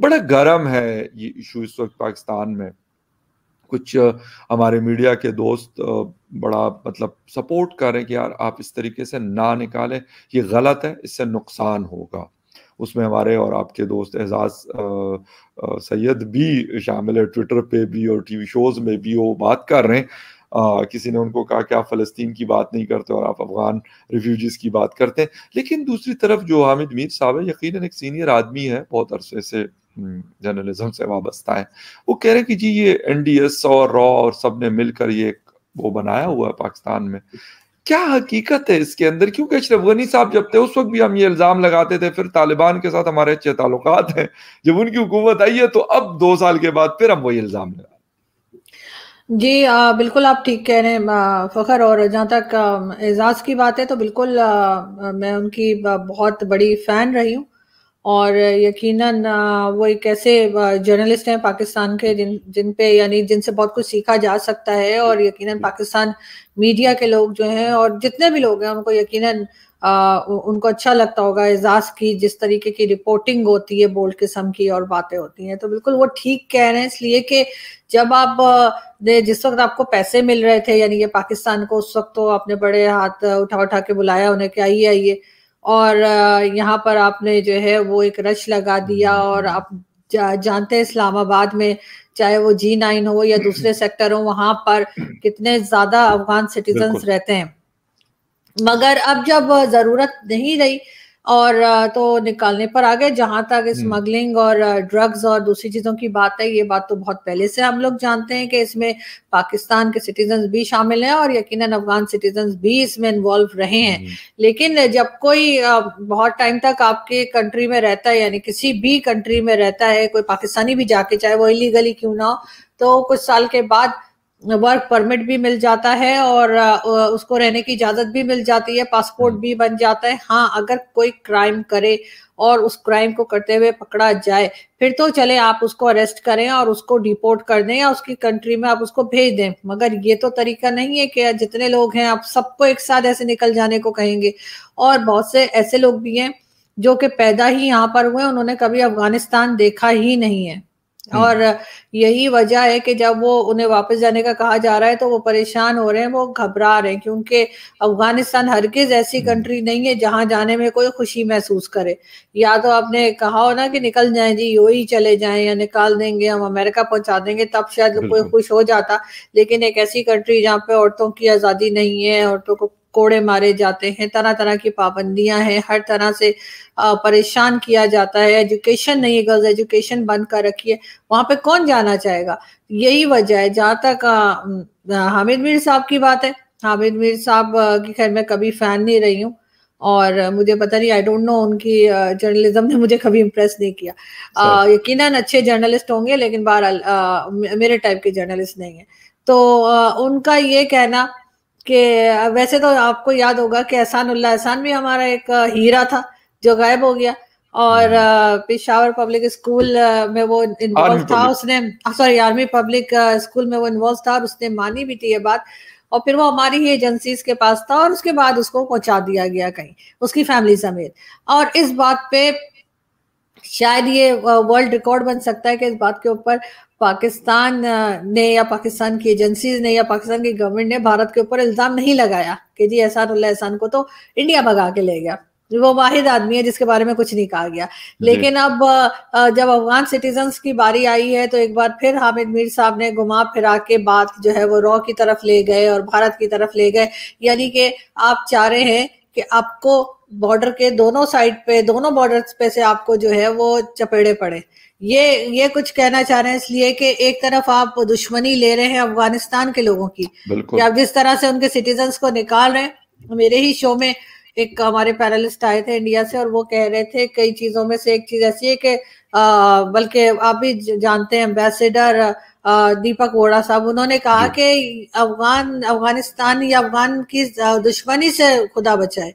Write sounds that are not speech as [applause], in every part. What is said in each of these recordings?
बड़ा गर्म है ये इशू इस वक्त पाकिस्तान में कुछ हमारे मीडिया के दोस्त बड़ा मतलब सपोर्ट कर रहे हैं कि यार आप इस तरीके से ना निकालें ये गलत है इससे नुकसान होगा उसमें हमारे और आपके दोस्त एजाज सैयद भी शामिल है ट्विटर पे भी और टीवी शोज में भी वो बात कर रहे हैं आ, किसी ने उनको कहा कि आप फ़लस्तीन की बात नहीं करते और आप अफगान रिफ्यूजीज़ की बात करते हैं लेकिन दूसरी तरफ जो हामिद मीर साहब है यकीन एक सीनियर आदमी है बहुत अरसे से जर्नलिज्म से वाबस्ता है वो कह रहे कि जी ये एनडीएस और रॉ और सब ने मिलकर ये वो बनाया हुआ है पाकिस्तान में क्या हकीकत है इसके अंदर क्योंकि अशरफ गनी साहब जब थे उस वक्त भी हम ये इल्ज़ाम लगाते थे फिर तालिबान के साथ हमारे अच्छे ताल्लुक हैं जब उनकी हुकूमत आई है तो अब दो साल के बाद फिर हम वही इल्ज़ाम लगा जी आ, बिल्कुल आप ठीक कह रहे हैं फ़खर और जहाँ तक एजाज़ की बात है तो बिल्कुल आ, मैं उनकी बहुत बड़ी फ़ैन रही हूँ और यकीनन वो एक ऐसे जर्नलिस्ट हैं पाकिस्तान के जिन जिन पे यानी जिनसे बहुत कुछ सीखा जा सकता है और यकीनन पाकिस्तान मीडिया के लोग जो हैं और जितने भी लोग हैं उनको यकीनन आ, उनको अच्छा लगता होगा एजाज की जिस तरीके की रिपोर्टिंग होती है बोल्ड किस्म की और बातें होती हैं तो बिल्कुल वो ठीक कह रहे हैं इसलिए कि जब आप जिस वक्त आपको पैसे मिल रहे थे यानी ये पाकिस्तान को उस वक्त तो आपने बड़े हाथ उठा उठा के बुलाया उन्हें कि आइए आइए और यहाँ पर आपने जो है वो एक रश लगा दिया हम्म। और आप जा, जानते हैं इस्लामाबाद में चाहे वो जी नाइन हो या दूसरे हम्म। सेक्टर हो वहां पर कितने ज्यादा अफगान सिटीजन रहते हैं मगर अब जब जरूरत नहीं रही और तो निकालने पर आ गए जहां तक स्मगलिंग हम्म। और ड्रग्स और दूसरी चीजों की बात है ये बात तो बहुत पहले से हम लोग जानते हैं कि इसमें पाकिस्तान के सिटीजन भी शामिल हैं और यकीनन अफगान सिटीजन भी इसमें इन्वॉल्व रहे हैं लेकिन जब कोई बहुत टाइम तक आपके कंट्री में रहता है यानी किसी भी कंट्री में रहता है कोई पाकिस्तानी भी जाके चाहे वो इलीगली क्यों ना हो तो कुछ साल के बाद वर्क परमिट भी मिल जाता है और उसको रहने की इजाजत भी मिल जाती है पासपोर्ट हम्म। भी बन जाता है हाँ अगर कोई क्राइम करे और उस क्राइम को करते हुए पकड़ा जाए फिर तो चले आप उसको अरेस्ट करें और उसको डिपोर्ट कर दें या उसकी कंट्री में आप उसको भेज दें मगर ये तो तरीका नहीं है कि जितने लोग हैं आप सबको एक साथ ऐसे निकल जाने को कहेंगे और बहुत से ऐसे लोग भी हैं जो कि पैदा ही यहाँ पर हुए उन्होंने कभी अफगानिस्तान देखा ही नहीं है हम्म। और यही वजह है कि जब वो उन्हें वापस जाने का कहा जा रहा है तो वो परेशान हो रहे हैं वो घबरा रहे हैं क्योंकि अफगानिस्तान हरगिज ऐसी कंट्री हम्म। नहीं है जहां जाने में कोई खुशी महसूस करे या तो आपने कहा हो ना कि निकल जाए जी यो ही चले जाए या निकाल देंगे हम अमेरिका पहुंचा देंगे तब शायद कोई खुश हो जाता लेकिन एक ऐसी कंट्री जहाँ पे औरतों की आज़ादी नहीं है औरतों को कोड़े मारे जाते हैं तरह तरह की पाबंदियां हैं हर तरह से परेशान किया जाता है एजुकेशन नहीं है गर्ल्स एजुकेशन बंद कर रखी है वहां पे कौन जाना चाहेगा यही वजह है जहाँ तक हामिद मीर साहब की बात है हामिद मीर साहब की खैर मैं कभी फैन नहीं रही हूँ और मुझे पता नहीं आई डोंट नो उनकी जर्नलिज्म ने मुझे कभी इम्प्रेस नहीं किया आ, यकीनन अच्छे जर्नलिस्ट होंगे लेकिन बहरहाल मेरे टाइप के जर्नलिस्ट नहीं है तो आ, उनका ये कहना कि वैसे तो आपको याद होगा कि एहसान उल्ला एहसान भी हमारा एक हीरा था जो गायब हो गया और हम्म। पिशावर पब्लिक स्कूल में वो इन्वॉल्व था उसने सॉरी आर्मी पब्लिक स्कूल में वो इन्वॉल्व था और उसने मानी भी थी ये बात और फिर वो हमारी ही एजेंसीज के पास था और उसके बाद उसको पहुंचा दिया गया कहीं उसकी फैमिली समेत और इस बात पे शायद ये वर्ल्ड रिकॉर्ड बन सकता है कि इस बात के ऊपर पाकिस्तान ने या पाकिस्तान की एजेंसीज ने या पाकिस्तान की गवर्नमेंट ने भारत के ऊपर इल्जाम नहीं लगाया कि जी एहसान एहसान को तो इंडिया भगा के ले गया वो वाहिद आदमी है जिसके बारे में कुछ नहीं कहा गया लेकिन अब जब अफगान सिटीजन की बारी आई है तो एक बार फिर हामिद मीर साहब ने घुमा फिरा के बात जो है वो रॉ की तरफ ले गए और भारत की तरफ ले गए यानी कि आप चाह रहे हैं कि आपको बॉर्डर के दोनों साइड पे दोनों बॉर्डर पे से आपको जो है वो चपेड़े पड़े ये ये कुछ कहना चाह रहे हैं इसलिए कि एक तरफ आप दुश्मनी ले रहे हैं अफगानिस्तान के लोगों की कि आप जिस तरह से उनके सिटीजन को निकाल रहे हैं मेरे ही शो में एक हमारे पैरलिस्ट आए थे इंडिया से और वो कह रहे थे कई चीजों में से एक चीज ऐसी है कि बल्कि आप भी जानते हैं एम्बेसडर दीपक वोड़ा साहब उन्होंने कहा कि अफगान अफगानिस्तान या अफगान की दुश्मनी से खुदा बचाए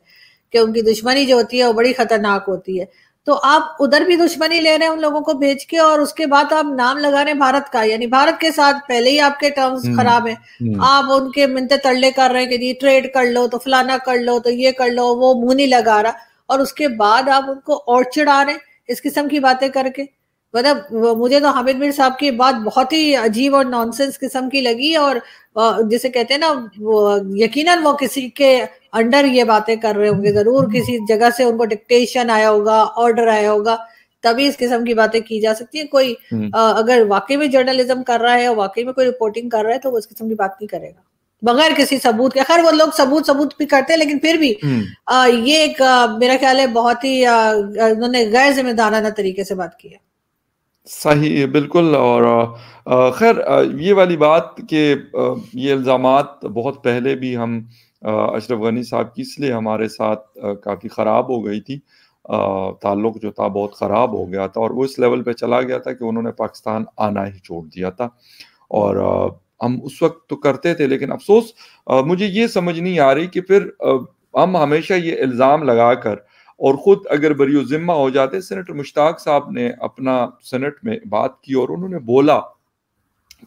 कि उनकी दुश्मनी जो होती है वो बड़ी खतरनाक होती है तो आप उधर भी दुश्मनी ले रहे हैं उन लोगों को भेज के और उसके बाद आप नाम लगा रहे हैं भारत का यानी भारत के साथ पहले ही आपके टर्म्स हम्म, खराब है हम्म। आप उनके मिनते तड़ले कर रहे हैं कि जी ट्रेड कर लो तो फलाना कर लो तो ये कर लो वो मुंह नहीं लगा रहा और उसके बाद आप उनको और चिड़ा रहे हैं इस किस्म की बातें करके मतलब मुझे तो हामिद मीर साहब की बात बहुत ही अजीब और नॉनसेंस किस्म की लगी और जिसे कहते हैं ना वो यकीनन वो किसी के अंडर ये बातें कर रहे होंगे जरूर किसी जगह से उनको डिक्टेशन आया होगा ऑर्डर आया होगा तभी इस किस्म की बातें की जा सकती है कोई आ, हम्म। अगर वाकई में जर्नलिज्म कर रहा है और वाकई में कोई रिपोर्टिंग कर रहा है तो वो इस किस्म की बात नहीं करेगा बगैर किसी सबूत के खैर वो लोग सबूत सबूत भी करते हैं लेकिन फिर भी आ, हम्म। ये एक आ, मेरा ख्याल है बहुत ही उन्होंने गैर जिम्मेदाराना तरीके से बात की है सही बिल्कुल और खैर ये वाली बात कि ये इल्ज़ाम बहुत पहले भी हम अशरफ गनी साहब की इसलिए हमारे साथ काफ़ी ख़राब हो गई थी ताल्लुक जो था बहुत ख़राब हो गया था और वो इस लेवल पे चला गया था कि उन्होंने पाकिस्तान आना ही छोड़ दिया था और हम उस वक्त तो करते थे लेकिन अफसोस मुझे ये समझ नहीं आ रही कि फिर हम हमेशा ये इल्ज़ाम लगा कर और ख़ुद अगर बरियो ज़िम्मा हो जाते सेनेटर मुश्ताक साहब ने अपना सेनेट में बात की और उन्होंने बोला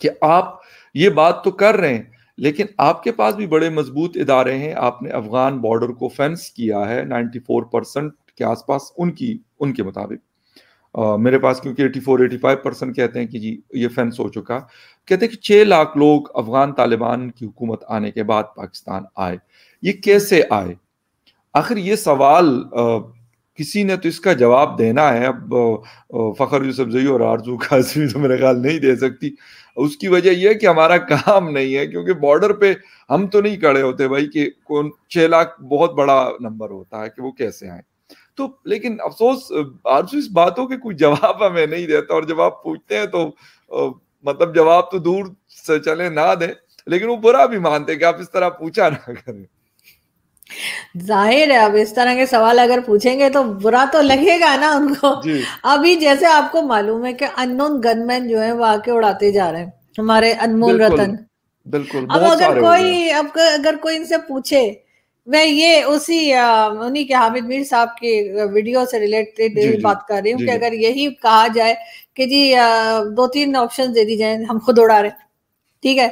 कि आप ये बात तो कर रहे हैं लेकिन आपके पास भी बड़े मजबूत इदारे हैं आपने अफगान बॉर्डर को फेंस किया है 94 परसेंट के आसपास उनकी उनके मुताबिक मेरे पास क्योंकि 84 85 परसेंट कहते हैं कि जी ये फेंस हो चुका कहते हैं कि छह लाख लोग अफगान तालिबान की हुकूमत आने के बाद पाकिस्तान आए ये कैसे आए आखिर ये सवाल आ, किसी ने तो इसका जवाब देना है अब फ़खर सब्जी और आरजू कासमी तो मेरे ख्याल नहीं दे सकती उसकी वजह यह कि हमारा काम नहीं है क्योंकि बॉर्डर पे हम तो नहीं खड़े होते भाई कि कौन छह लाख बहुत बड़ा नंबर होता है कि वो कैसे आए तो लेकिन अफसोस आरजू इस बातों के कोई जवाब हमें नहीं देता और जब आप पूछते हैं तो आ, मतलब जवाब तो दूर से चले ना दे लेकिन वो बुरा भी मानते कि आप इस तरह पूछा ना करें जाहिर है अब इस तरह के सवाल अगर पूछेंगे तो बुरा तो लगेगा ना उनको अभी जैसे आपको मालूम है कि अननोन गनमैन जो है वो आके उड़ाते जा रहे हैं हमारे अनमोल रतन बिल्कुल अब अगर कोई अब अगर कोई इनसे पूछे मैं ये उसी उन्हीं के हामिद मीर साहब के वीडियो से रिलेटेड बात कर रही हूँ कि अगर यही कहा जाए कि जी दो तीन ऑप्शन दे दी जाए हम खुद उड़ा रहे ठीक है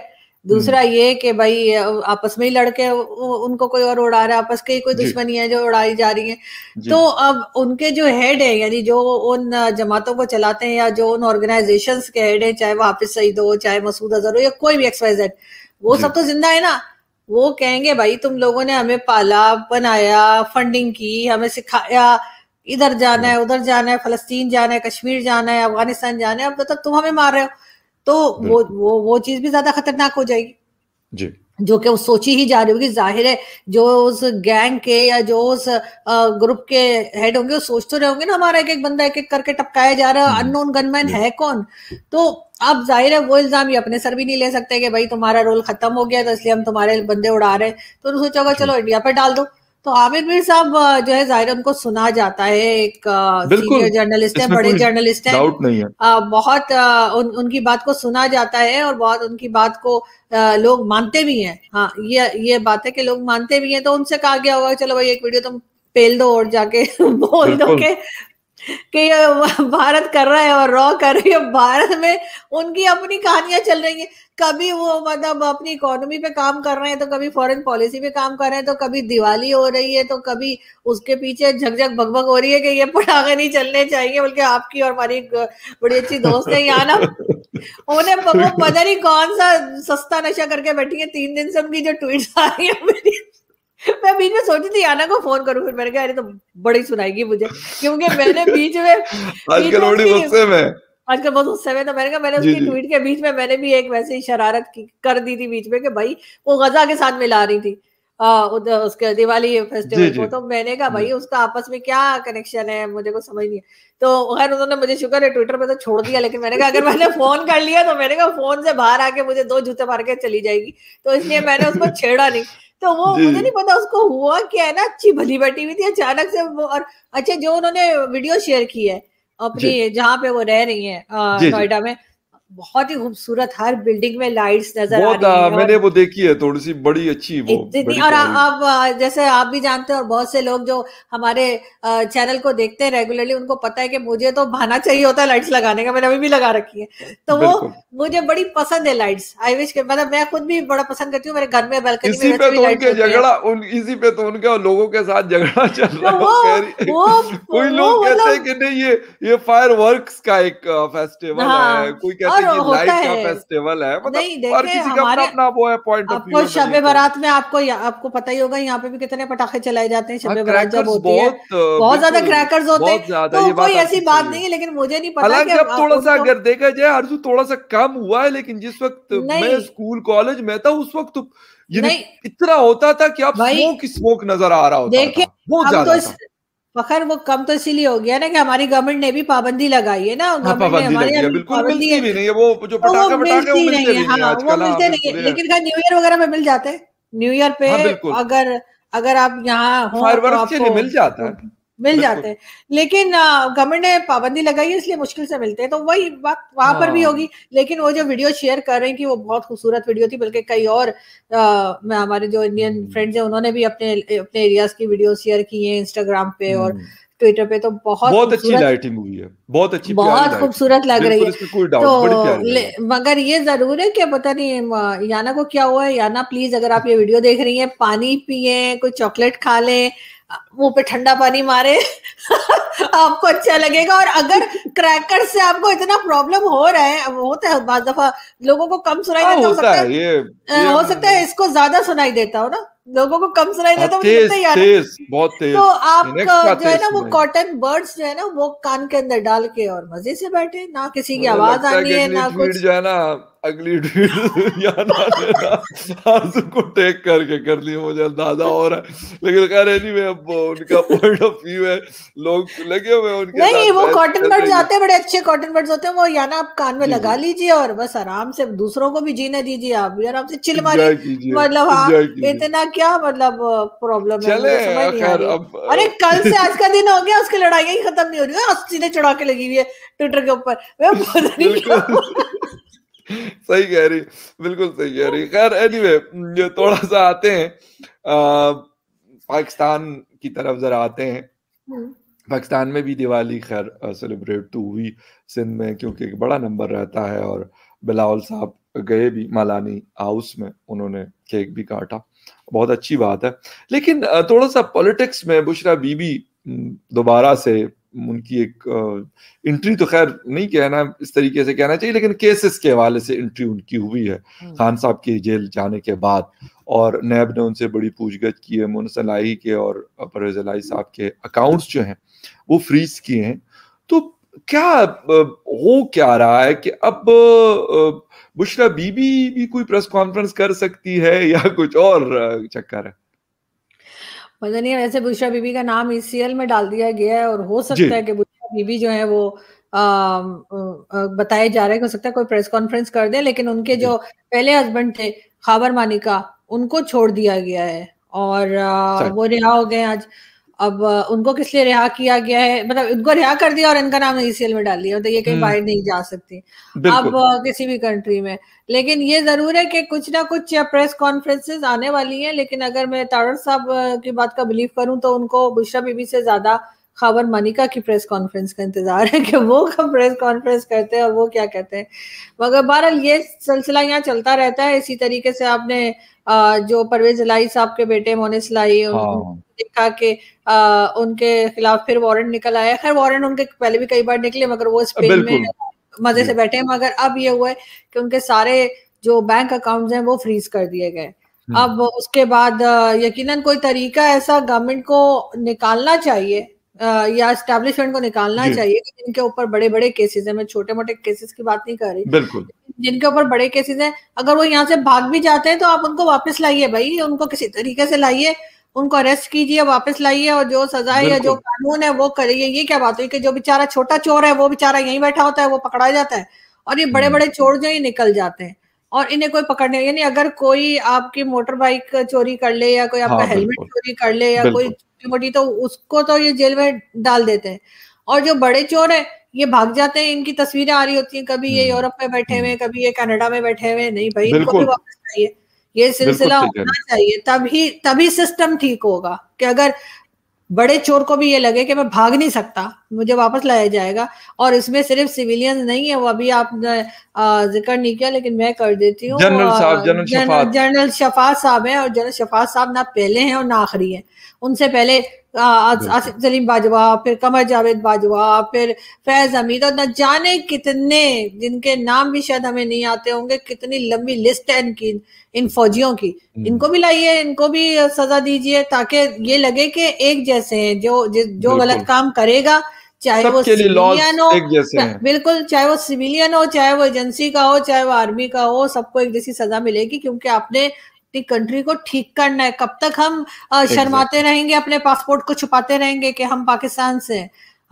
दूसरा हम्म। ये कि भाई आपस में ही लड़के उनको कोई और उड़ा रहा है आपस के ही कोई दुश्मनी है जो उड़ाई जा रही है तो अब उनके जो हेड है यानी जो उन जमातों को चलाते हैं या जो उन ऑर्गेनाइजेशन के हेड है चाहे वो हाफिज सईद हो चाहे मसूद अजहर हो या कोई भी एक्सवाइज वो सब तो जिंदा है ना वो कहेंगे भाई तुम लोगों ने हमें पाला बनाया फंडिंग की हमें सिखाया इधर जाना है उधर जाना है फलस्तीन जाना है कश्मीर जाना है अफगानिस्तान जाना है अब मतलब तुम हमें मार रहे हो तो वो वो वो चीज भी ज्यादा खतरनाक हो जाएगी जी जो कि वो सोची ही जा रही होगी जाहिर है जो उस गैंग के या जो उस ग्रुप के हेड होंगे वो सोच तो रहे होंगे ना हमारा एक एक बंदा एक एक करके टपकाया जा रहा है अननोन हम्म। गनमैन है कौन तो अब जाहिर है वो इल्जाम ये अपने सर भी नहीं ले सकते कि भाई तुम्हारा रोल खत्म हो गया तो इसलिए हम तुम्हारे बंदे उड़ा रहे हैं तो उन्होंने सोचा होगा चलो इंडिया पर डाल दो तो आमिर मीर साहब जो है जाहिर उनको सुना जाता है एक सीनियर जर्नलिस्ट है बड़े जर्नलिस्ट है नहीं है। आ, बहुत आ, उन, उनकी बात को सुना जाता है और बहुत उनकी बात को आ, लोग मानते भी हैं हाँ ये ये बात है कि लोग मानते भी हैं तो उनसे कहा गया होगा चलो भाई एक वीडियो तुम पेल दो और जाके [laughs] बोल दो के कि ये भारत कर रहा है और रॉ कर रही है भारत में उनकी अपनी कहानियां चल रही है कभी वो मतलब अपनी इकोनॉमी पे काम कर रहे हैं तो कभी फॉरेन पॉलिसी पे काम कर रहे हैं तो कभी दिवाली हो रही है तो कभी उसके पीछे झकझक भगभग हो रही है कि ये पटाखे नहीं चलने चाहिए बल्कि आपकी और हमारी बड़ी अच्छी दोस्त है यहाँ ना उन्हें पता नहीं कौन सा सस्ता नशा करके बैठी है तीन दिन से उनकी जो ट्वीट आ रही है मेरी मैं बीच में सोची थी आना को फोन करूं फिर मैंने कहा अरे तो बड़ी सुनाएगी मुझे क्योंकि मैंने बीच में आजकल बड़ी गुस्से में आजकल बहुत गुस्से में था मैंने कहा मैंने उसकी ट्वीट के बीच में मैंने भी एक वैसे ही शरारत की कर दी थी बीच में कि भाई वो गजा के साथ मिला रही थी आ, उसके दिवाली फेस्टिवल को तो मैंने कहा भाई उसका आपस में क्या कनेक्शन है मुझे कुछ समझ नहीं तो खैर उन्होंने मुझे शुक्र है ट्विटर पे तो छोड़ दिया लेकिन मैंने कहा अगर मैंने फोन कर लिया तो मैंने कहा फोन से बाहर आके मुझे दो जूते मार के चली जाएगी तो इसलिए मैंने उसको [laughs] छेड़ा नहीं तो वो मुझे नहीं पता उसको हुआ क्या है ना अच्छी भली बैठी हुई थी अचानक से वो और अच्छा जो उन्होंने वीडियो शेयर की है अपनी जहाँ पे वो रह रही है नोएडा में बहुत ही खूबसूरत हर बिल्डिंग में लाइट्स नजर आ रही हाँ, है मैंने वो देखी है थोड़ी सी बड़ी अच्छी वो इतनी और आप जैसे आप भी जानते हैं और बहुत से लोग जो हमारे चैनल को देखते हैं रेगुलरली उनको पता है कि मुझे तो भाना चाहिए होता है लाइट्स लगाने का मैंने अभी भी लगा रखी है तो वो मुझे बड़ी पसंद है लाइट्स आई विश मतलब मैं खुद भी बड़ा पसंद करती हूँ मेरे घर में बैल्कनी इसी पे तो उनके झगड़ा इसी पे तो उनके और लोगों के साथ झगड़ा चल रहा है [laughs] कोई लोग कहते मतलब हैं कि नहीं ये ये फायरवर्क्स का एक फेस्टिवल है हाँ, कोई कहते और मतलब शबे बारात में आपको आपको पता ही होगा यहाँ पे भी कितने पटाखे चलाए जाते हैं शबे हाँ, बारात जब होती है बहुत ज्यादा क्रैकर्स होते हैं तो कोई ऐसी बात नहीं है लेकिन मुझे नहीं पता हालांकि थोड़ा सा अगर देखा जाए आरजू थोड़ा सा कम हुआ है लेकिन जिस वक्त मैं स्कूल कॉलेज में था उस वक्त नहीं इतना होता था कि आप स्मोक स्मोक नजर आ रहा होता था। देखिए वो ज्यादा तो फखर वो कम तो इसीलिए हो गया ना कि हमारी गवर्नमेंट ने भी पाबंदी लगाई है ना हाँ, ने नहीं है वो मिलते नहीं है हाँ, हाँ, लेकिन न्यू ईयर वगैरह में मिल जाते हैं न्यू ईयर पे हाँ, अगर अगर आप यहाँ तो मिल जाता है मिल जाते हैं लेकिन गवर्नमेंट ने पाबंदी लगाई है इसलिए मुश्किल से मिलते हैं तो वही बात वहां पर भी हाँ। होगी लेकिन वो जो वीडियो शेयर कर रहे हैं कि वो बहुत खूबसूरत वीडियो थी बल्कि कई और आ, हमारे जो इंडियन फ्रेंड्स हम्म। हैं उन्होंने भी अपने अपने एरियाज की वीडियो शेयर की है इंस्टाग्राम पे और ट्विटर हम्म। पे तो बहुत बहुत अच्छी लाइटिंग हुई है बहुत अच्छी बहुत खूबसूरत लग रही है तो मगर ये जरूर है कि पता नहीं याना को क्या हुआ है याना प्लीज अगर आप ये वीडियो देख रही हैं पानी पिए कोई चॉकलेट खा लें मुंह पे ठंडा पानी मारे [laughs] आपको अच्छा लगेगा और अगर क्रैकर से आपको इतना प्रॉब्लम हो रहा है होता है बार दफा लोगों को कम सुनाई हाँ, देता हो सकता है ये, ये हो सकता है इसको ज्यादा सुनाई देता हो ना लोगों को कम सुनाई हाँ, देता मुझे तेज, बहुत तेज, तो आप जो है ना वो कॉटन बर्ड्स जो है ना वो कान के अंदर डाल के और मजे से बैठे ना किसी की आवाज आनी है ना कुछ अगली आरजू को टेक करके कर लिए मुझे अंदाजा हो रहा है लेकिन खैर एनी वे अब उनका पॉइंट ऑफ व्यू है लोग लगे हुए उनके नहीं वो कॉटन बर्ड जाते हैं बड़े अच्छे कॉटन बर्ड होते हैं वो याना आप कान में लगा लीजिए और बस आराम से दूसरों को भी जीने दीजिए आप आराम से चिल मारिए मतलब हाँ, इतना क्या मतलब प्रॉब्लम है अरे कल से [laughs] आज का दिन हो गया उसकी लड़ाई ही खत्म नहीं हो रही है सीधे चढ़ा के लगी हुई है ट्विटर के ऊपर सही कह रही बिल्कुल सही कह रही खैर एनीवे anyway, थोड़ा सा आते हैं पाकिस्तान की तरफ जरा आते हैं हम्म। पाकिस्तान में भी दिवाली खैर सेलिब्रेट तो हुई सिंध में क्योंकि एक बड़ा नंबर रहता है और बिलावल साहब गए भी मालानी हाउस में उन्होंने केक भी काटा बहुत अच्छी बात है लेकिन थोड़ा सा पॉलिटिक्स में बुशरा बीबी हम्म, दोबारा से उनकी एक एंट्री तो खैर नहीं कहना इस तरीके से कहना चाहिए लेकिन केसेस के हवाले से एंट्री उनकी हुई है हम्म। खान साहब के जेल जाने के बाद और नैब ने उनसे बड़ी पूछगछ की है सलाही के और परवेज अलाई साहब के अकाउंट्स जो हैं वो फ्रीज किए हैं तो क्या हो क्या रहा है कि अब बुशरा बीबी भी कोई प्रेस कॉन्फ्रेंस कर सकती है या कुछ और चक्कर है पता नहीं वैसे बुशरा बीबी का नाम इस सीरियल में डाल दिया गया है और हो सकता है कि बुशरा बीबी जो है वो बताए जा रहे हो सकता है कोई प्रेस कॉन्फ्रेंस कर दे लेकिन उनके जो पहले हस्बैंड थे खाबर मानिका उनको छोड़ दिया गया है और आ, वो रिहा हो गए आज अब उनको किस लिए रिहा किया गया है मतलब उनको रिहा कर दिया और इनका नाम ईसीएल में डाल दिया मतलब ये कहीं हम्म। बाहर नहीं जा सकती अब किसी भी कंट्री में लेकिन ये जरूर है कि कुछ ना कुछ प्रेस कॉन्फ्रेंसेस आने वाली हैं लेकिन अगर मैं तारड़ साहब की बात का बिलीव करूं तो उनको बुशरा बीबी से ज्यादा खाबर मनिका की प्रेस कॉन्फ्रेंस का इंतजार है कि वो कब प्रेस कॉन्फ्रेंस करते हैं और वो क्या कहते हैं मगर बहरहाल ये सिलसिला यहाँ चलता रहता है इसी तरीके से आपने जो परवेज लाई साहब के बेटे मोनिस लाई हाँ। देखा कि उनके खिलाफ फिर वारंट निकल आया खैर वारंट उनके पहले भी कई बार निकले मगर वो स्पेन में मजे से बैठे हैं मगर अब ये हुआ है कि उनके सारे जो बैंक अकाउंट्स हैं वो फ्रीज कर दिए गए हम्म। अब उसके बाद यकीनन कोई तरीका ऐसा गवर्नमेंट को निकालना चाहिए या एस्टेब्लिशमेंट को निकालना चाहिए जिनके ऊपर बड़े बड़े केसेस हैं मैं छोटे मोटे केसेस की बात नहीं कर रही बिल्कुल जिनके ऊपर बड़े केसेस हैं अगर वो यहाँ से भाग भी जाते हैं तो आप उनको वापस लाइए भाई उनको किसी तरीके से लाइए उनको अरेस्ट कीजिए वापस लाइए और जो सजा है या जो कानून है वो करिए ये क्या बात हुई कि जो बेचारा छोटा चोर है वो बेचारा यहीं बैठा होता है वो पकड़ा जाता है और ये हम्म। बड़े बड़े चोर जो ही निकल जाते हैं और इन्हें कोई पकड़ने यानी अगर कोई आपकी मोटर बाइक चोरी कर ले या कोई आपका हेलमेट हाँ, चोरी कर ले या कोई छोटी मोटी तो उसको तो ये जेल में डाल देते हैं और जो बड़े चोर है ये भाग जाते हैं इनकी तस्वीरें आ रही होती हैं कभी ये हम्म। यूरोप में बैठे हुए कभी ये कनाडा में बैठे हुए नहीं भाई इनको भी वापस चाहिए ये सिलसिला होना चाहिए तभी तभी सिस्टम ठीक होगा कि अगर बड़े चोर को भी ये लगे कि मैं भाग नहीं सकता मुझे वापस लाया जाएगा और इसमें सिर्फ सिविलियन नहीं है वो अभी आपने जिक्र नहीं किया लेकिन मैं कर देती हूँ जनरल साहब जनरल शफात शफात साहब हैं और जनरल शफात साहब ना पहले हैं और ना आखिरी हैं उनसे पहले हाँ, आसिफ सलीम बाजवा फिर कमर जावेद बाजवा फिर फैज हमीद और न जाने कितने जिनके नाम भी शायद हमें नहीं आते होंगे कितनी लंबी लिस्ट है इनकी इन फौजियों की हम्म। इनको भी लाइए इनको भी सजा दीजिए ताकि ये लगे कि एक जैसे हैं जो जो गलत काम करेगा चाहे वो सिविलियन हो बिल्कुल चाहे वो सिविलियन हो चाहे वो एजेंसी का हो चाहे वो आर्मी का हो सबको एक जैसी सजा मिलेगी क्योंकि आपने अपनी कंट्री को ठीक करना है कब तक हम शर्माते रहेंगे अपने पासपोर्ट को छुपाते रहेंगे कि हम पाकिस्तान से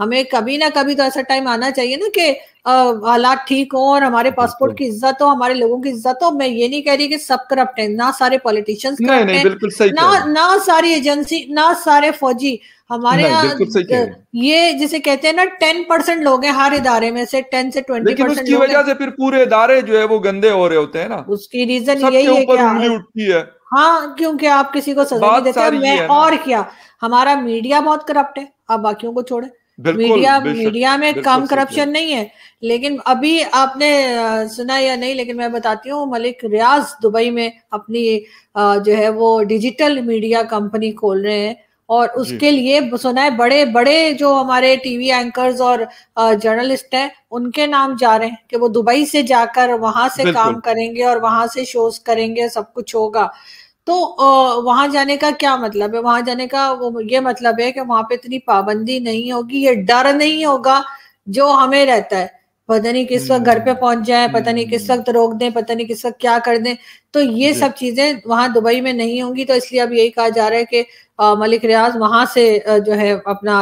हमें कभी ना कभी तो ऐसा टाइम आना चाहिए ना कि हालात ठीक हो और हमारे पासपोर्ट की इज्जत हो हमारे लोगों की इज्जत हो मैं ये नहीं कह रही कि सब करप्ट है ना सारे पॉलिटिशियंस नहीं, नहीं, बिल्कुल सही ना ना सारी एजेंसी ना सारे फौजी हमारे यहाँ ये जिसे कहते हैं ना टेन परसेंट लोग हैं हर इदारे में से टेन से ट्वेंटी लेकिन उसकी वजह से फिर पूरे इदारे जो है वो गंदे हो रहे होते हैं ना उसकी रीजन यही है उठती है हाँ क्योंकि आप किसी को सजा नहीं देते मैं और क्या हमारा मीडिया बहुत करप्ट है आप बाकियों को छोड़े मीडिया मीडिया में कम करप्शन नहीं है लेकिन अभी आपने सुना या नहीं लेकिन मैं बताती हूँ मलिक रियाज दुबई में अपनी जो है वो डिजिटल मीडिया कंपनी खोल रहे हैं और उसके लिए सुना है बड़े बड़े जो हमारे टीवी एंकर्स और जर्नलिस्ट हैं उनके नाम जा रहे हैं कि वो दुबई से जाकर वहां से काम करेंगे और वहां से शोज करेंगे सब कुछ होगा तो वहां जाने का क्या मतलब है वहां जाने का वो ये मतलब है कि वहां पे इतनी पाबंदी नहीं होगी ये डर नहीं होगा जो हमें रहता है पता नहीं किस वक्त घर पे हम्म। पहुंच जाए पता नहीं किस वक्त हम्म। रोक दें पता नहीं किस वक्त क्या कर दें तो ये सब चीजें वहां दुबई में नहीं होंगी तो इसलिए अब यही कहा जा रहा है कि मलिक रियाज वहां से जो है अपना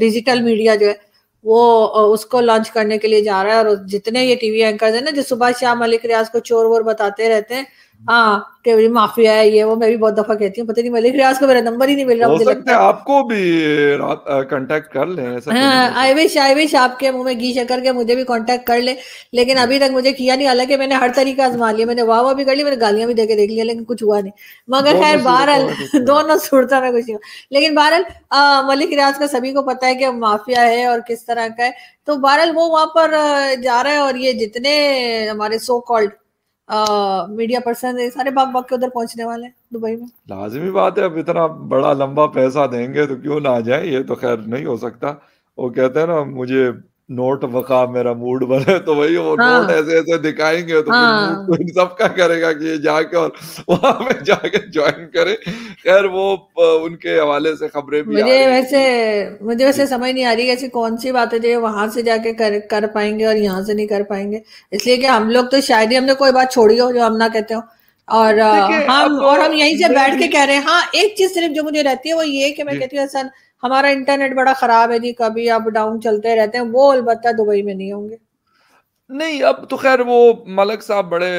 डिजिटल मीडिया जो है वो उसको लॉन्च करने के लिए जा रहा है और जितने ये टीवी एंकर है ना जो सुबह श्याम मलिक रियाज को चोर वोर बताते रहते हैं हाँ कि माफिया है ये वो मैं भी बहुत दफा कहती हूँ पता नहीं मलिक रियाज को मेरा नंबर ही नहीं मिल रहा मुझे लगता है आपको भी कांटेक्ट कर ले आई विश आई विश आपके मुंह में घी शकर के मुझे भी कांटेक्ट कर ले लेकिन हम्म। अभी तक मुझे किया नहीं हालांकि मैंने हर तरीका आजमा लिया मैंने वाह वाह भी कर ली मैंने गालियां भी देकर देख लिया लेकिन कुछ हुआ नहीं मगर खैर तो बहरहाल दोनों सुरता में कुछ नहीं लेकिन बहरहाल मलिक रियाज का सभी को पता है कि माफिया है और किस तरह का है तो बहरहाल वो वहां पर जा रहा है और ये जितने हमारे सो कॉल्ड मीडिया पर्सन है सारे भाग भाग के उधर पहुंचने वाले हैं दुबई में लाजमी बात है अब इतना बड़ा लंबा पैसा देंगे तो क्यों ना आ जाए ये तो खैर नहीं हो सकता वो कहते हैं ना मुझे नोट वका मेरा मूड बने तो वही वो हाँ, नोट ऐसे ऐसे दिखाएंगे तो हाँ, तो इन सबका करेगा कि ये जाके और वहां पे जाके ज्वाइन करे खैर वो उनके हवाले से खबरें भी मुझे वैसे मुझे वैसे समझ नहीं आ रही ऐसी कौन सी बात है जो वहां से जाके कर कर पाएंगे और यहाँ से नहीं कर पाएंगे इसलिए कि हम लोग तो शायद ही हमने कोई बात छोड़ी हो जो हम ना कहते हो और हम और हम यहीं से बैठ के कह रहे हैं हाँ एक चीज सिर्फ जो मुझे रहती है वो ये कि मैं कहती हूँ हमारा इंटरनेट बड़ा खराब है जी कभी अप डाउन चलते रहते हैं वो अलबत् दुबई में नहीं होंगे नहीं अब तो खैर वो मलक साहब बड़े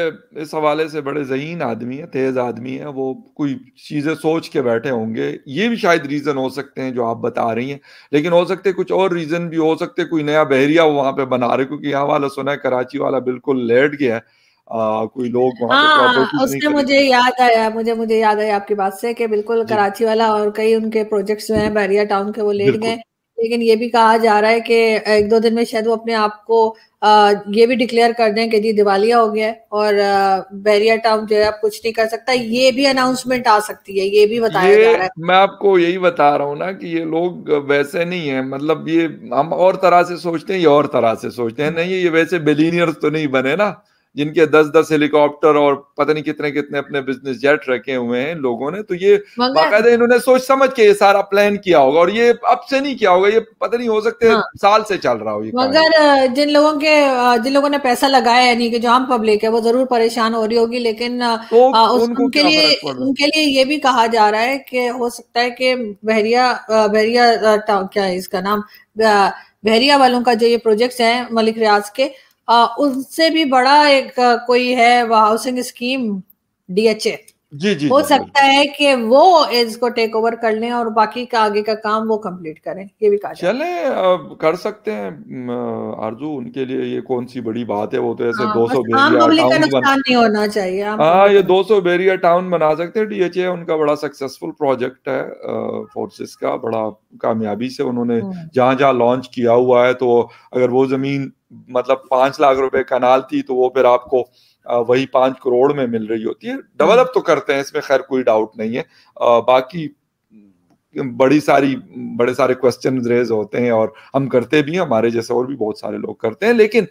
इस हवाले से बड़े जहीन आदमी है तेज आदमी है वो कोई चीज़ें सोच के बैठे होंगे ये भी शायद रीज़न हो सकते हैं जो आप बता रही हैं लेकिन हो सकते कुछ और रीज़न भी हो सकते कोई नया बहरिया वहाँ पे बना रहे क्योंकि यहाँ वाला सुना है कराची वाला बिल्कुल लेट गया है हाँ, कोई लोग वहाँ हाँ, उससे मुझे याद आया मुझे मुझे याद आया आपकी बात से कि बिल्कुल कराची वाला और कई उनके प्रोजेक्ट्स जो हैं बैरिया टाउन के वो लेट गए लेकिन ये भी कहा जा रहा है कि एक दो दिन में शायद वो अपने आप को ये भी डिक्लेयर कर दें कि जी दिवालिया हो गया और बैरिया टाउन जो है आप कुछ नहीं कर सकता ये भी अनाउंसमेंट आ सकती है ये भी बताया ये, जा रहा है मैं आपको यही बता रहा हूँ ना कि ये लोग वैसे नहीं है मतलब ये हम और तरह से सोचते हैं ये और तरह से सोचते हैं हम्म। नहीं ये वैसे बिलीनियर तो नहीं बने ना जिनके दस दस हेलीकॉप्टर और पता नहीं कितने कितने अपने बिजनेस जेट रखे हुए हैं लोगों ने तो ये बाकायदा इन्होंने सोच समझ के ये सारा प्लान किया होगा और ये अब से नहीं किया होगा ये पता नहीं हो सकते हाँ। साल से चल रहा हो ये मगर जिन लोगों के जिन लोगों ने पैसा लगाया यानी कि जो आम पब्लिक है वो जरूर परेशान हो रही होगी लेकिन तो उनके लिए उनके लिए ये भी कहा जा रहा है कि हो सकता है कि बहरिया बहरिया क्या है इसका नाम बहरिया वालों का जो ये प्रोजेक्ट है मलिक रियाज के आ, उनसे भी बड़ा एक कोई है हाउसिंग स्कीम डीएचए जी जी हो सकता है कि वो इसको टेक ओवर कर लें और बाकी का आगे का काम वो कंप्लीट करें ये भी कहा चले कर सकते हैं आरजू उनके लिए ये कौन सी बड़ी बात है वो तो ऐसे हाँ, दो सौ नहीं होना चाहिए हाँ ये दो सौ बेरिया टाउन बना सकते हैं डीएचए उनका बड़ा सक्सेसफुल प्रोजेक्ट है फोर्सेस का बड़ा कामयाबी से उन्होंने जहाँ जहाँ लॉन्च किया हुआ है तो अगर वो जमीन मतलब पांच लाख रुपए कनाल थी तो वो फिर आपको वही पांच करोड़ में मिल रही होती है डेवलप तो करते हैं इसमें खैर कोई डाउट नहीं है बाकी बड़ी सारी बड़े सारे क्वेश्चन रेज होते हैं और हम करते भी हैं हमारे जैसे और भी बहुत सारे लोग करते हैं लेकिन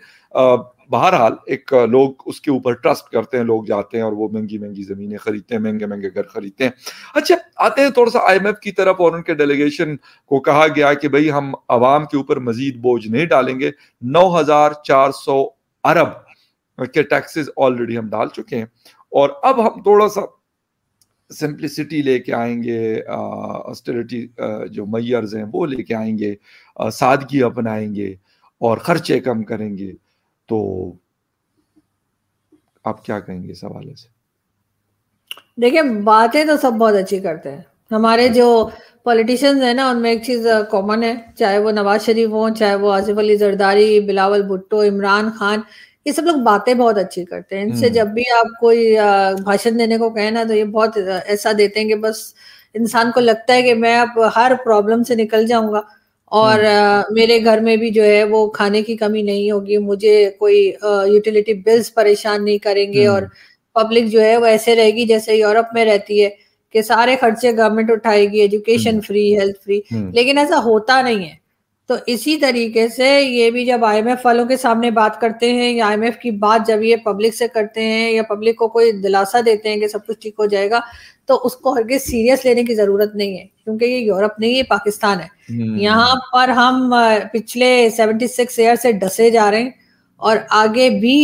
बहरहाल एक लोग उसके ऊपर ट्रस्ट करते हैं लोग जाते हैं और वो महंगी महंगी ज़मीनें खरीदते हैं महंगे महंगे घर खरीदते हैं अच्छा आते हैं थोड़ा सा आई की तरफ और उनके डेलीगेशन को कहा गया कि भाई हम आवाम के ऊपर मजीद बोझ नहीं डालेंगे नौ अरब के टैक्सेस ऑलरेडी हम डाल चुके हैं और अब हम थोड़ा सा सिंप्लिसिटी लेके आएंगे ऑस्टेरिटी जो मैयर्स हैं वो लेके आएंगे सादगी अपनाएंगे और ख़र्चे कम करेंगे तो आप क्या कहेंगे इस हवाले से देखिए बातें तो सब बहुत अच्छी करते हैं हमारे हाँ। जो पॉलिटिशियंस हैं ना उनमें एक चीज़ कॉमन है चाहे वो नवाज शरीफ हो चाहे वो आसिफ अली जरदारी बिलावल भुट्टो इमरान खान ये सब लोग बातें बहुत अच्छी करते हैं इनसे हम्म। जब भी आप कोई भाषण देने को कहें ना तो ये बहुत ऐसा देते हैं कि बस इंसान को लगता है कि मैं अब हर प्रॉब्लम से निकल जाऊंगा और आ, हम्म। मेरे घर में भी जो है वो खाने की कमी नहीं होगी मुझे कोई यूटिलिटी बिल्स परेशान नहीं करेंगे और पब्लिक हम्म। जो है वो ऐसे रहेगी जैसे यूरोप में रहती है कि सारे खर्चे गवर्नमेंट उठाएगी एजुकेशन फ्री हेल्थ फ्री लेकिन ऐसा होता नहीं है तो इसी तरीके से ये भी जब आईएमएफ वालों के सामने बात करते हैं या आईएमएफ की बात जब ये पब्लिक से करते हैं या पब्लिक को कोई दिलासा देते हैं कि सब कुछ ठीक हो जाएगा तो उसको हरगे सीरियस लेने की जरूरत नहीं है क्योंकि ये यूरोप नहीं है पाकिस्तान है हम्म। यहाँ पर हम पिछले सेवेंटी सिक्स ईयर से डसे जा रहे हैं और आगे भी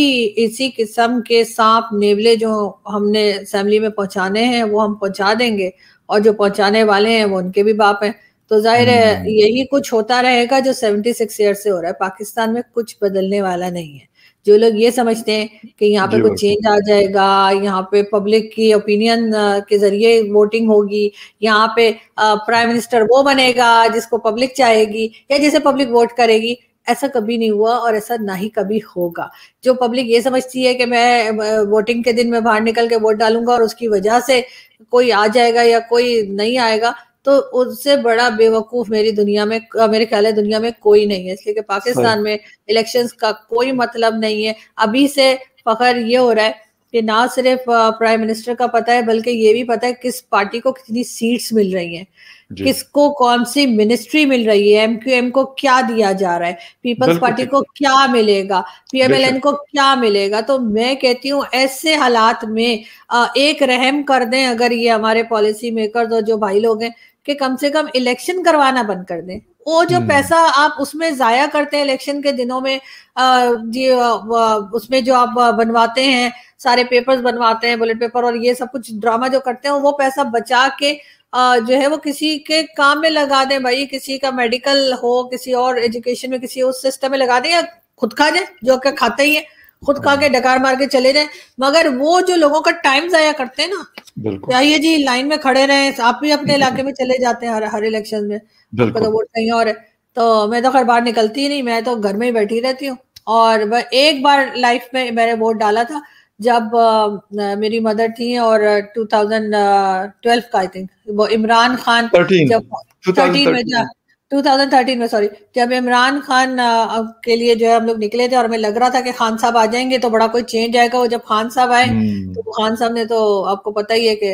इसी किस्म के सांप नेवले जो हमने असेंबली में पहुंचाने हैं वो हम पहुंचा देंगे और जो पहुंचाने वाले हैं वो उनके भी बाप हैं तो जाहिर है हम्म। यही कुछ होता रहेगा जो सेवेंटी सिक्स ईयर से हो रहा है पाकिस्तान में कुछ बदलने वाला नहीं है जो लोग ये समझते हैं कि यहाँ पे कुछ चेंज आ जाएगा यहाँ पे पब्लिक की ओपिनियन के जरिए वोटिंग होगी यहाँ पे प्राइम मिनिस्टर वो बनेगा जिसको पब्लिक चाहेगी या जिसे पब्लिक वोट करेगी ऐसा कभी नहीं हुआ और ऐसा ना ही कभी होगा जो पब्लिक ये समझती है कि मैं वोटिंग के दिन में बाहर निकल के वोट डालूंगा और उसकी वजह से कोई आ जाएगा या कोई नहीं आएगा तो उससे बड़ा बेवकूफ मेरी दुनिया में मेरे ख्याल है दुनिया में कोई नहीं है इसलिए कि पाकिस्तान में इलेक्शन का कोई मतलब नहीं है अभी से फखर ये हो रहा है कि ना सिर्फ प्राइम मिनिस्टर का पता है बल्कि ये भी पता है किस पार्टी को कितनी सीट्स मिल रही हैं किसको कौन सी मिनिस्ट्री मिल रही है एमक्यूएम को क्या दिया जा रहा है पीपल्स पार्टी को क्या मिलेगा पीएमएलएन को क्या मिलेगा तो मैं कहती हूँ ऐसे हालात में एक रहम कर दें अगर ये हमारे पॉलिसी मेकर और जो भाई लोग हैं कि कम से कम इलेक्शन करवाना बंद कर दें वो जो हम्म। पैसा आप उसमें जाया करते हैं इलेक्शन के दिनों में जी उसमें जो आप बनवाते हैं सारे पेपर्स बनवाते हैं बुलेट पेपर और ये सब कुछ ड्रामा जो करते हैं वो पैसा बचा के जो है वो किसी के काम में लगा दें भाई किसी का मेडिकल हो किसी और एजुकेशन में किसी उस सिस्टम में लगा दें या खुद खा जाए जो कि खाते ही है खुद खा के डकार मार के चले जाए मगर वो जो लोगों का टाइम जाया करते हैं ना चाहिए जी लाइन में खड़े रहे आप भी अपने इलाके में चले जाते हैं हर हर इलेक्शन में तो वोट कहीं और तो मैं तो हर बार निकलती ही नहीं मैं तो घर में ही बैठी रहती हूँ और एक बार लाइफ में मैंने वोट डाला था जब आ, मेरी मदर थी और 2012 का आई थिंक वो इमरान खान 13, जब 2013 में 2013 में सॉरी जब इमरान खान के लिए जो है हम लोग निकले थे और हमें लग रहा था कि खान साहब आ जाएंगे तो बड़ा कोई चेंज आएगा वो जब खान साहब आए हम्म। तो खान साहब ने तो आपको पता ही है कि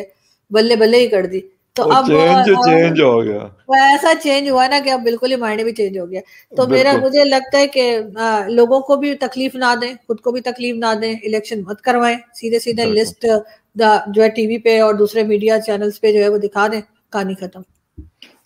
बल्ले बल्ले ही कर दी तो अब चेंज चेंज हो गया वो ऐसा चेंज हुआ ना कि अब बिल्कुल ही मायने भी चेंज हो गया तो मेरा मुझे लगता है कि लोगों को भी तकलीफ ना दें खुद को भी तकलीफ ना दें इलेक्शन मत करवाएं सीधे सीधे लिस्ट जो है टीवी पे और दूसरे मीडिया चैनल्स पे जो है वो दिखा दें कहानी खत्म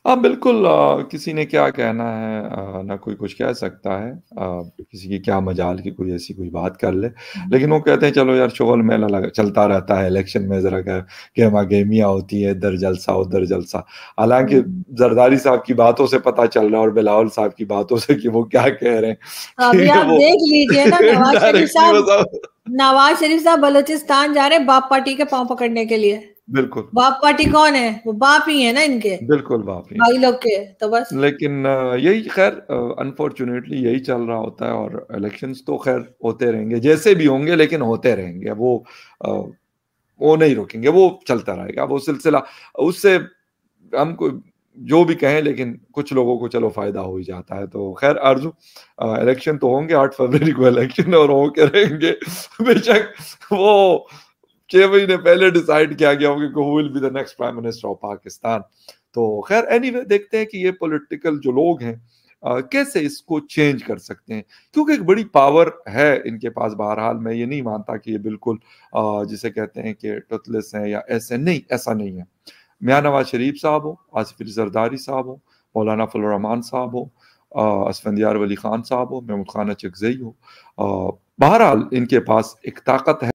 हाँ, बिल्कुल आ, किसी ने क्या कहना है आ, ना कोई कुछ कह सकता है आ, किसी की क्या मजाल की कोई ऐसी कोई बात कर ले। हम्म। लेकिन वो कहते हैं चलो यार शोल मेला लगा चलता रहता है इलेक्शन में ज़रा कह गेमा गेमिया होती है इधर जलसा, उधर जलसा। हालांकि हम्म। ज़रदारी साहब की बातों से पता चल रहा है और बिलावल साहब की बातों से कि वो क्या कह रहे हैं तो आप देख लीजिए ना नवाज शरीफ साहब बलोचिस्तान जा रहे हैं बाप पार्टी के पाँव पकड़ने के लिए। बिल्कुल बाप पार्टी कौन है वो बाप ही है ना इनके बिल्कुल बाप ही भाई लोग के तो बस लेकिन यही खैर अनफॉर्चुनेटली यही चल रहा होता है और इलेक्शंस तो खैर होते रहेंगे जैसे भी होंगे लेकिन होते रहेंगे वो वो नहीं रोकेंगे वो चलता रहेगा वो सिलसिला उससे हम को जो भी कहें लेकिन कुछ लोगों को चलो फायदा हो ही जाता है तो खैर अर्जु इलेक्शन तो होंगे आठ फरवरी को इलेक्शन और होके रहेंगे [laughs] बेशक वो छह महीने पहले डिसाइड किया गया होगा कि who will be the next prime minister of Pakistan तो खैर एनी anyway, देखते हैं कि ये पॉलिटिकल जो लोग हैं आ, कैसे इसको चेंज कर सकते हैं क्योंकि एक बड़ी पावर है इनके पास बहरहाल मैं ये नहीं मानता कि ये बिल्कुल आ, जिसे कहते हैं कि टुथलेस हैं या ऐसे नहीं ऐसा नहीं है मियाँ नवाज शरीफ साहब हो आसिफ जरदारी साहब हो मौलाना फलरहमान साहब हो असफंदियार वली खान साहब हो महमूद खान चकजई हो बहरहाल इनके पास एक ताकत है